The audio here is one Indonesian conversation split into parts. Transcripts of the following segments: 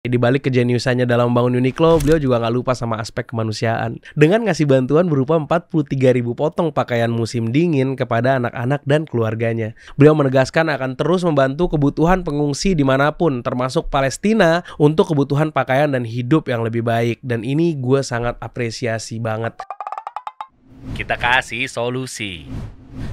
Di balik kejeniusannya dalam membangun Uniqlo, beliau juga nggak lupa sama aspek kemanusiaan. Dengan ngasih bantuan berupa 43 ribu potong pakaian musim dingin kepada anak-anak dan keluarganya. Beliau menegaskan akan terus membantu kebutuhan pengungsi dimanapun, termasuk Palestina, untuk kebutuhan pakaian dan hidup yang lebih baik. Dan ini gue sangat apresiasi banget. Kita kasih solusi.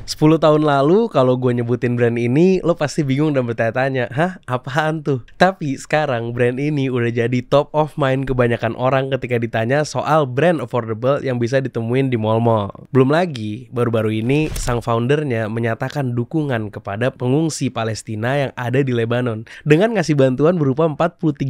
10 tahun lalu kalau gue nyebutin brand ini lo pasti bingung dan bertanya-tanya, "Hah, apaan tuh?" Tapi sekarang brand ini udah jadi top of mind kebanyakan orang ketika ditanya soal brand affordable yang bisa ditemuin di mall-mall. Belum lagi, baru-baru ini sang foundernya menyatakan dukungan kepada pengungsi Palestina yang ada di Lebanon dengan ngasih bantuan berupa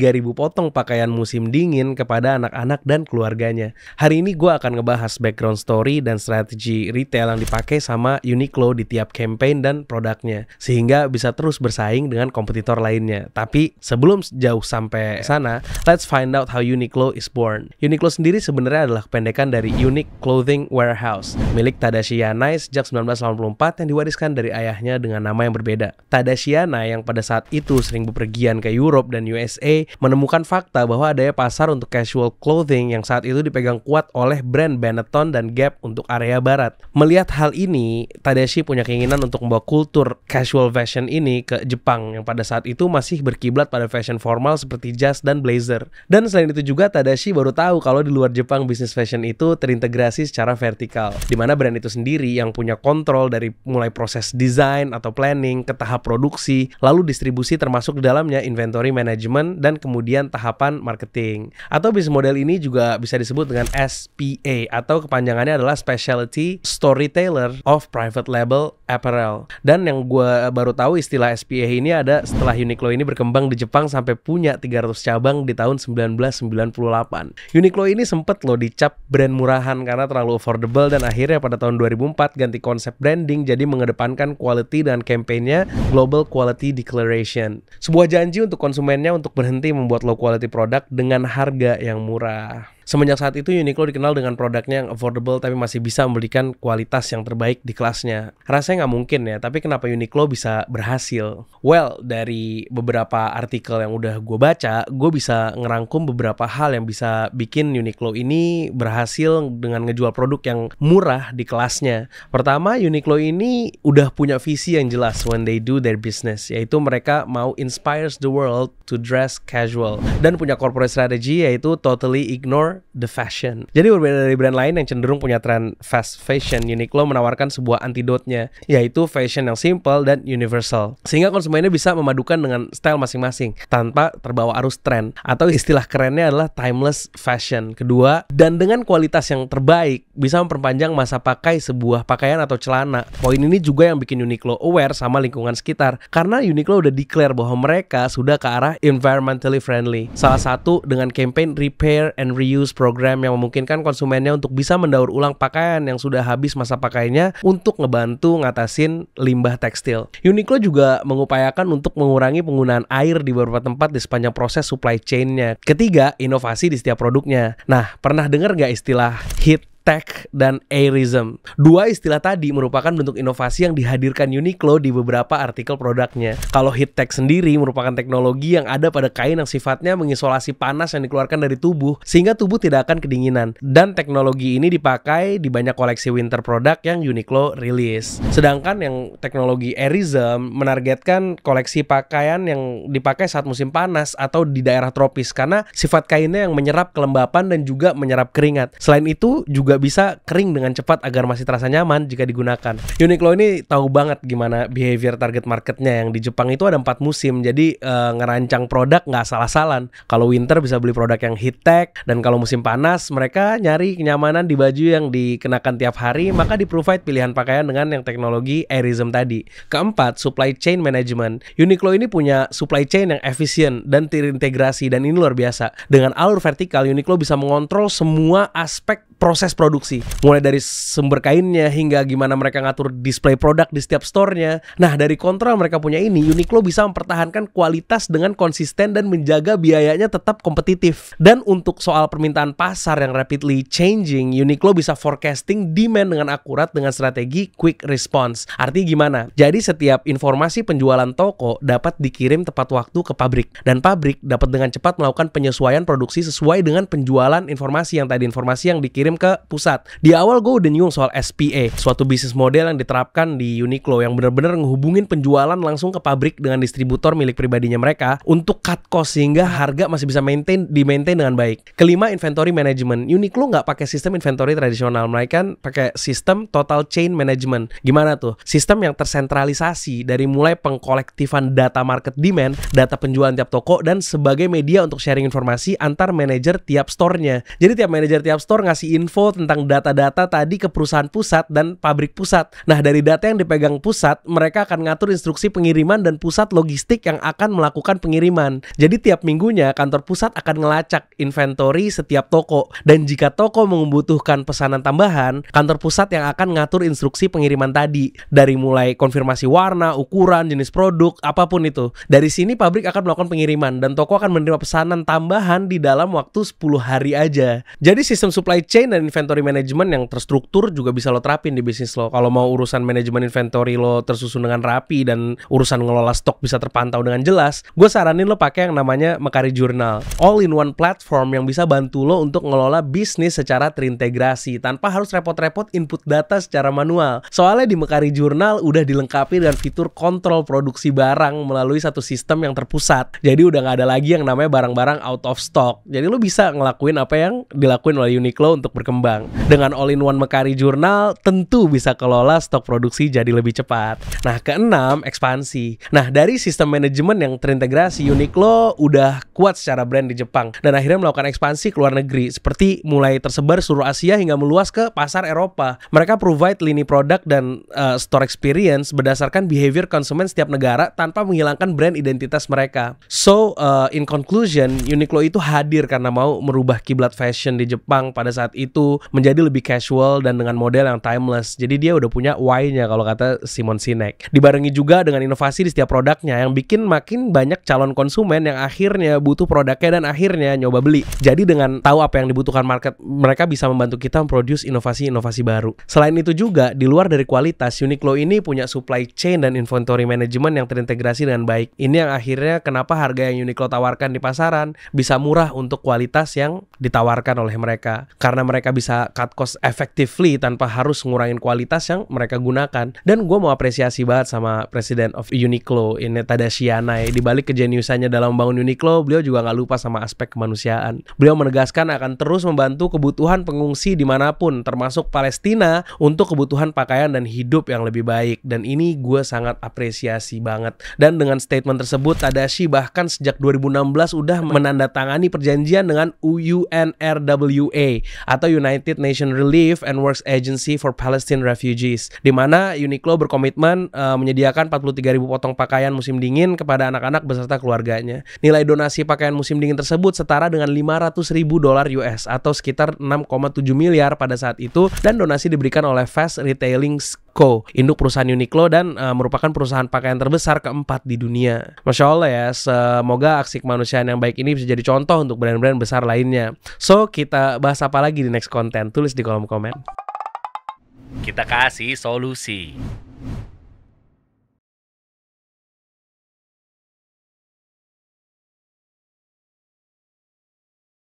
ribu potong pakaian musim dingin kepada anak-anak dan keluarganya. Hari ini gue akan ngebahas background story dan strategi retail yang dipakai sama Unique Uniqlo di tiap campaign dan produknya sehingga bisa terus bersaing dengan kompetitor lainnya. Tapi sebelum jauh sampai sana, let's find out how Uniqlo is born. Uniqlo sendiri sebenarnya adalah kependekan dari Unique Clothing Warehouse milik Tadashi Yanai sejak 1984 yang diwariskan dari ayahnya dengan nama yang berbeda. Tadashi Yanai yang pada saat itu sering bepergian ke Europe dan USA menemukan fakta bahwa adanya pasar untuk casual clothing yang saat itu dipegang kuat oleh brand Benetton dan Gap untuk area barat. Melihat hal ini, Tadashi Kadeshi punya keinginan untuk membawa kultur casual fashion ini ke Jepang yang pada saat itu masih berkiblat pada fashion formal seperti jas dan blazer. Dan selain itu juga Tadashi baru tahu kalau di luar Jepang bisnis fashion itu terintegrasi secara vertikal, di mana brand itu sendiri yang punya kontrol dari mulai proses desain atau planning ke tahap produksi, lalu distribusi termasuk di dalamnya inventory management dan kemudian tahapan marketing. Atau bisnis model ini juga bisa disebut dengan SPA atau kepanjangannya adalah Specialty Storyteller of Private private label apparel. Dan yang gue baru tahu istilah SPA ini ada setelah Uniqlo ini berkembang di Jepang sampai punya 300 cabang di tahun 1998. Uniqlo ini sempet loh dicap brand murahan karena terlalu affordable dan akhirnya pada tahun 2004 ganti konsep branding jadi mengedepankan quality dan campaignnya Global Quality Declaration. Sebuah janji untuk konsumennya untuk berhenti membuat low quality produk dengan harga yang murah. Semenjak saat itu Uniqlo dikenal dengan produknya yang affordable tapi masih bisa memberikan kualitas yang terbaik di kelasnya. Rasanya nggak mungkin ya, tapi kenapa Uniqlo bisa berhasil? Well, dari beberapa artikel yang udah gue baca, gue bisa ngerangkum beberapa hal yang bisa bikin Uniqlo ini berhasil dengan ngejual produk yang murah di kelasnya. Pertama, Uniqlo ini udah punya visi yang jelas when they do their business, yaitu mereka mau inspires the world to dress casual dan punya corporate strategy yaitu totally ignore the fashion. Jadi berbeda dari brand lain yang cenderung punya tren fast fashion, Uniqlo menawarkan sebuah antidotnya, yaitu fashion yang simple dan universal. Sehingga konsumennya bisa memadukan dengan style masing-masing tanpa terbawa arus tren. Atau istilah kerennya adalah timeless fashion. Kedua, dan dengan kualitas yang terbaik bisa memperpanjang masa pakai sebuah pakaian atau celana. Poin ini juga yang bikin Uniqlo aware sama lingkungan sekitar karena Uniqlo udah declare bahwa mereka sudah ke arah environmentally friendly. Salah satu dengan campaign repair and reuse reuse program yang memungkinkan konsumennya untuk bisa mendaur ulang pakaian yang sudah habis masa pakainya untuk ngebantu ngatasin limbah tekstil. Uniqlo juga mengupayakan untuk mengurangi penggunaan air di beberapa tempat di sepanjang proses supply chain-nya. Ketiga, inovasi di setiap produknya. Nah, pernah dengar nggak istilah hit? tech dan airism. Dua istilah tadi merupakan bentuk inovasi yang dihadirkan Uniqlo di beberapa artikel produknya. Kalau heat tech sendiri merupakan teknologi yang ada pada kain yang sifatnya mengisolasi panas yang dikeluarkan dari tubuh sehingga tubuh tidak akan kedinginan. Dan teknologi ini dipakai di banyak koleksi winter produk yang Uniqlo rilis. Sedangkan yang teknologi airism menargetkan koleksi pakaian yang dipakai saat musim panas atau di daerah tropis karena sifat kainnya yang menyerap kelembapan dan juga menyerap keringat. Selain itu juga bisa kering dengan cepat agar masih terasa nyaman jika digunakan. Uniqlo ini tahu banget gimana behavior target marketnya yang di Jepang itu ada empat musim, jadi e, ngerancang produk nggak salah-salan. Kalau winter bisa beli produk yang heat tech dan kalau musim panas mereka nyari kenyamanan di baju yang dikenakan tiap hari, maka di provide pilihan pakaian dengan yang teknologi Airism tadi. Keempat, supply chain management. Uniqlo ini punya supply chain yang efisien dan terintegrasi dan ini luar biasa. Dengan alur vertikal, Uniqlo bisa mengontrol semua aspek proses produksi mulai dari sumber kainnya hingga gimana mereka ngatur display produk di setiap store-nya. Nah, dari kontrol mereka punya ini, Uniqlo bisa mempertahankan kualitas dengan konsisten dan menjaga biayanya tetap kompetitif. Dan untuk soal permintaan pasar yang rapidly changing, Uniqlo bisa forecasting demand dengan akurat dengan strategi quick response. Arti gimana? Jadi setiap informasi penjualan toko dapat dikirim tepat waktu ke pabrik dan pabrik dapat dengan cepat melakukan penyesuaian produksi sesuai dengan penjualan informasi yang tadi informasi yang dikirim dikirim ke pusat. Di awal gue udah nyung soal SPA, suatu bisnis model yang diterapkan di Uniqlo yang benar-benar ngehubungin penjualan langsung ke pabrik dengan distributor milik pribadinya mereka untuk cut cost sehingga harga masih bisa maintain di maintain dengan baik. Kelima, inventory management. Uniqlo nggak pakai sistem inventory tradisional, melainkan pakai sistem total chain management. Gimana tuh? Sistem yang tersentralisasi dari mulai pengkolektifan data market demand, data penjualan tiap toko, dan sebagai media untuk sharing informasi antar manajer tiap store-nya. Jadi tiap manajer tiap store ngasih info tentang data-data tadi ke perusahaan pusat dan pabrik pusat. Nah, dari data yang dipegang pusat, mereka akan ngatur instruksi pengiriman dan pusat logistik yang akan melakukan pengiriman. Jadi tiap minggunya kantor pusat akan ngelacak inventory setiap toko dan jika toko membutuhkan pesanan tambahan, kantor pusat yang akan ngatur instruksi pengiriman tadi dari mulai konfirmasi warna, ukuran, jenis produk, apapun itu. Dari sini pabrik akan melakukan pengiriman dan toko akan menerima pesanan tambahan di dalam waktu 10 hari aja. Jadi sistem supply chain lain dan inventory management yang terstruktur juga bisa lo terapin di bisnis lo. Kalau mau urusan manajemen inventory lo tersusun dengan rapi dan urusan ngelola stok bisa terpantau dengan jelas, gue saranin lo pakai yang namanya Mekari Journal. All in one platform yang bisa bantu lo untuk ngelola bisnis secara terintegrasi tanpa harus repot-repot input data secara manual. Soalnya di Mekari Journal udah dilengkapi dengan fitur kontrol produksi barang melalui satu sistem yang terpusat. Jadi udah nggak ada lagi yang namanya barang-barang out of stock. Jadi lo bisa ngelakuin apa yang dilakuin oleh Uniqlo untuk berkembang. Dengan all-in-one Mekari Jurnal, tentu bisa kelola stok produksi jadi lebih cepat. Nah, keenam, ekspansi. Nah, dari sistem manajemen yang terintegrasi, Uniqlo udah kuat secara brand di Jepang dan akhirnya melakukan ekspansi ke luar negeri seperti mulai tersebar seluruh Asia hingga meluas ke pasar Eropa. Mereka provide lini produk dan uh, store experience berdasarkan behavior konsumen setiap negara tanpa menghilangkan brand identitas mereka. So, uh, in conclusion, Uniqlo itu hadir karena mau merubah kiblat fashion di Jepang pada saat itu itu menjadi lebih casual dan dengan model yang timeless. Jadi dia udah punya why-nya kalau kata Simon Sinek. Dibarengi juga dengan inovasi di setiap produknya yang bikin makin banyak calon konsumen yang akhirnya butuh produknya dan akhirnya nyoba beli. Jadi dengan tahu apa yang dibutuhkan market, mereka bisa membantu kita memproduce inovasi-inovasi baru. Selain itu juga, di luar dari kualitas, Uniqlo ini punya supply chain dan inventory management yang terintegrasi dengan baik. Ini yang akhirnya kenapa harga yang Uniqlo tawarkan di pasaran bisa murah untuk kualitas yang ditawarkan oleh mereka. Karena mereka mereka bisa cut cost effectively tanpa harus ngurangin kualitas yang mereka gunakan. Dan gue mau apresiasi banget sama presiden of Uniqlo, ini Tadashi Yanai. Di balik kejeniusannya dalam membangun Uniqlo, beliau juga nggak lupa sama aspek kemanusiaan. Beliau menegaskan akan terus membantu kebutuhan pengungsi dimanapun, termasuk Palestina, untuk kebutuhan pakaian dan hidup yang lebih baik. Dan ini gue sangat apresiasi banget. Dan dengan statement tersebut, Tadashi bahkan sejak 2016 udah menandatangani perjanjian dengan UNRWA atau atau United Nation Relief and Works Agency for Palestine Refugees, di mana Uniqlo berkomitmen uh, menyediakan 43.000 potong pakaian musim dingin kepada anak-anak beserta keluarganya. Nilai donasi pakaian musim dingin tersebut setara dengan 500.000 dolar US atau sekitar 6,7 miliar pada saat itu dan donasi diberikan oleh Fast Retailing Uniqlo, induk perusahaan Uniqlo dan uh, merupakan perusahaan pakaian terbesar keempat di dunia. Masya Allah ya, semoga aksi kemanusiaan yang baik ini bisa jadi contoh untuk brand-brand besar lainnya. So, kita bahas apa lagi di next konten? Tulis di kolom komen. Kita kasih solusi.